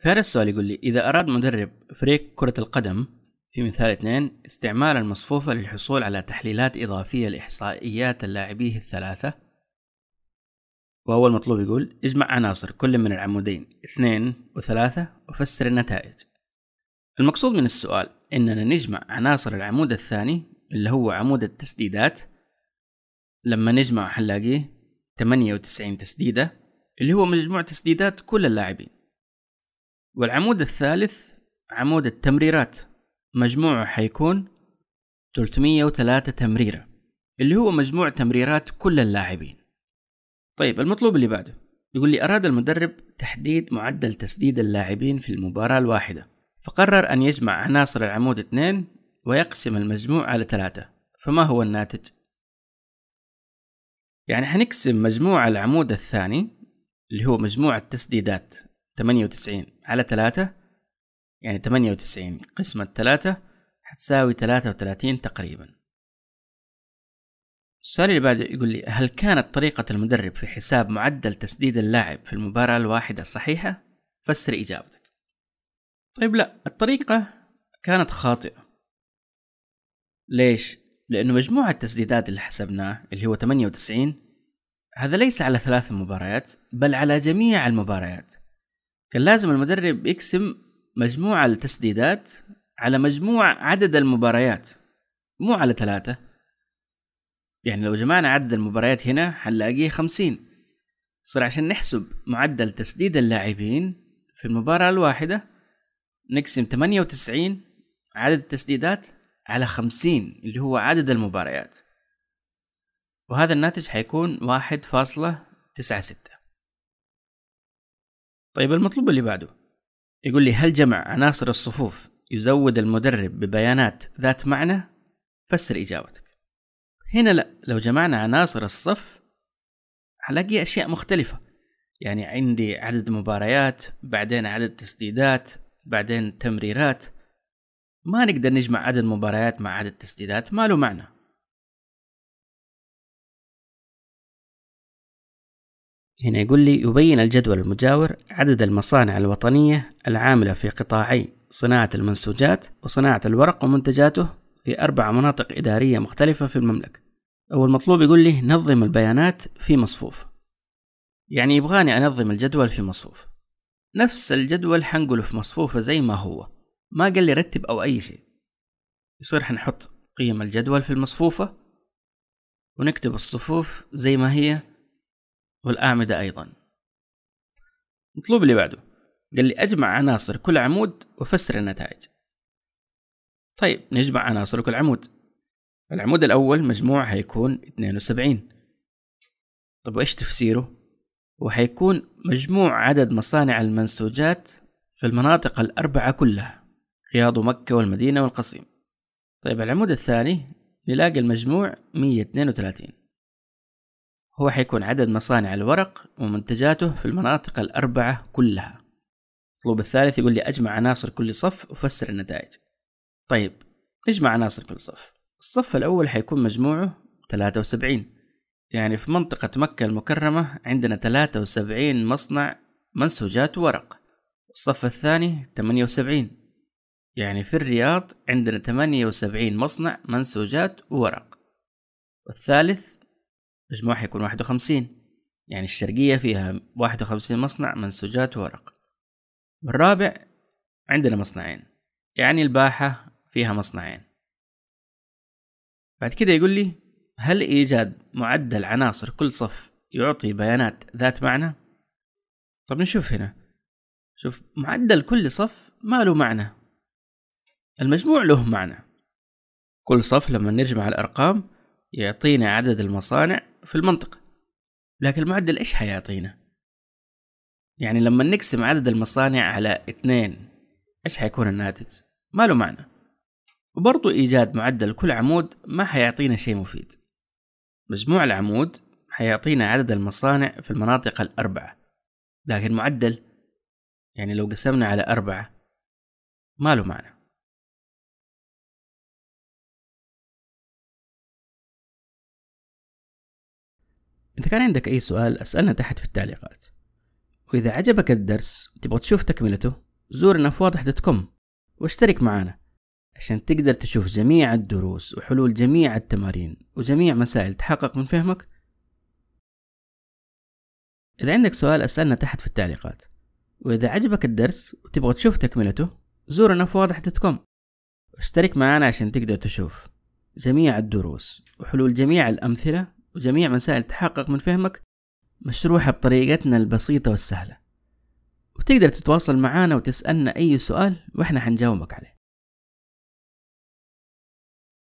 هذا السؤال يقول لي إذا أراد مدرب فريق كرة القدم في مثال اثنين استعمال المصفوفة للحصول على تحليلات إضافية لإحصائيات اللاعبيه الثلاثة وهو المطلوب يقول اجمع عناصر كل من العمودين اثنين وثلاثة وفسر النتائج المقصود من السؤال إننا نجمع عناصر العمود الثاني اللي هو عمود التسديدات لما نجمع حنلاقيه 98 تسديدة اللي هو مجموع تسديدات كل اللاعبين والعمود الثالث عمود التمريرات مجموعه حيكون 303 تمريره اللي هو مجموع تمريرات كل اللاعبين طيب المطلوب اللي بعده يقول لي أراد المدرب تحديد معدل تسديد اللاعبين في المباراة الواحدة فقرر أن يجمع عناصر العمود 2 ويقسم المجموع على 3 فما هو الناتج؟ يعني حنقسم مجموع العمود الثاني اللي هو مجموع التسديدات 98 على 3 يعني 98 قسمة 3 حتساوي 33 تقريبا السؤال اللي بعده يقول لي هل كانت طريقة المدرب في حساب معدل تسديد اللاعب في المباراة الواحدة صحيحة؟ فسر إجابتك طيب لا الطريقة كانت خاطئة ليش؟ لأنه مجموع التسديدات اللي حسبناه اللي هو 98 هذا ليس على ثلاث مباريات بل على جميع المباريات كان لازم المدرب يقسم مجموعة التسديدات على مجموع عدد المباريات مو على ثلاثة يعني لو جمعنا عدد المباريات هنا حنلاقيه خمسين صار عشان نحسب معدل تسديد اللاعبين في المباراة الواحدة نقسم 98 عدد التسديدات على 50 اللي هو عدد المباريات وهذا الناتج حيكون 1.96 طيب المطلوب اللي بعده يقول لي هل جمع عناصر الصفوف يزود المدرب ببيانات ذات معنى؟ فسر إجابتك هنا لا لو جمعنا عناصر الصف هلاقي أشياء مختلفة يعني عندي عدد مباريات بعدين عدد تسديدات بعدين تمريرات ما نقدر نجمع عدد مباريات مع عدد تسديدات ما له معنى هنا يقول لي يبين الجدول المجاور عدد المصانع الوطنية العاملة في قطاعي صناعة المنسوجات وصناعة الورق ومنتجاته في أربع مناطق إدارية مختلفة في المملكة أو المطلوب يقول لي نظم البيانات في مصفوف يعني يبغاني أنظم الجدول في مصفوف نفس الجدول حنقله في مصفوفه زي ما هو ما قال لي رتب أو أي شيء يصير حنحط قيم الجدول في المصفوفة ونكتب الصفوف زي ما هي والأعمدة أيضا مطلوب اللي بعده قال لي أجمع عناصر كل عمود وفسر النتائج طيب نجمع عناصر كل عمود العمود الأول مجموع هيكون 72 طب وإيش تفسيره؟ وحيكون مجموع عدد مصانع المنسوجات في المناطق الأربعة كلها رياض ومكة والمدينة والقصيم طيب العمود الثاني نلاقي المجموع 132 هو حيكون عدد مصانع الورق ومنتجاته في المناطق الأربعة كلها المطلوب الثالث يقول لي أجمع عناصر كل صف وفسر النتائج طيب نجمع عناصر كل صف الصف الأول حيكون مجموعه 73 يعني في منطقة مكة المكرمة عندنا 73 مصنع منسوجات ورق الصف الثاني 78 يعني في الرياض عندنا 78 مصنع منسوجات ورق والثالث مجموعها حيكون واحد وخمسين يعني الشرقية فيها واحد وخمسين مصنع منسوجات ورق بالرابع عندنا مصنعين يعني الباحة فيها مصنعين بعد كده يقول لي هل إيجاد معدل عناصر كل صف يعطي بيانات ذات معنى؟ طب نشوف هنا شوف معدل كل صف ما له معنى المجموع له معنى كل صف لما نجمع الأرقام يعطينا عدد المصانع في المنطقة لكن المعدل إيش حيعطينا يعني لما نقسم عدد المصانع على اثنين إيش حيكون الناتج ما له معنى وبرضو إيجاد معدل كل عمود ما حيعطينا شيء مفيد مجموع العمود حيعطينا عدد المصانع في المناطق الأربعة لكن معدل يعني لو قسمنا على أربعة ما له معنى إذا كان عندك أي سؤال أسألنا تحت في التعليقات وإذا عجبك الدرس وتبغى تشوف تكملته زورنا في واضح دوت كوم واشترك معنا عشان تقدر تشوف جميع الدروس وحلول جميع التمارين وجميع مسائل تحقق من فهمك إذا عندك سؤال أسألنا تحت في التعليقات وإذا عجبك الدرس وتبغى تشوف تكملته زورنا في واضح دوت كوم واشترك معنا عشان تقدر تشوف جميع الدروس وحلول جميع الأمثلة وجميع مسائل تحقق من فهمك مشروحة بطريقتنا البسيطة والسهلة وتقدر تتواصل معنا وتسألنا أي سؤال وإحنا حنجاوبك عليه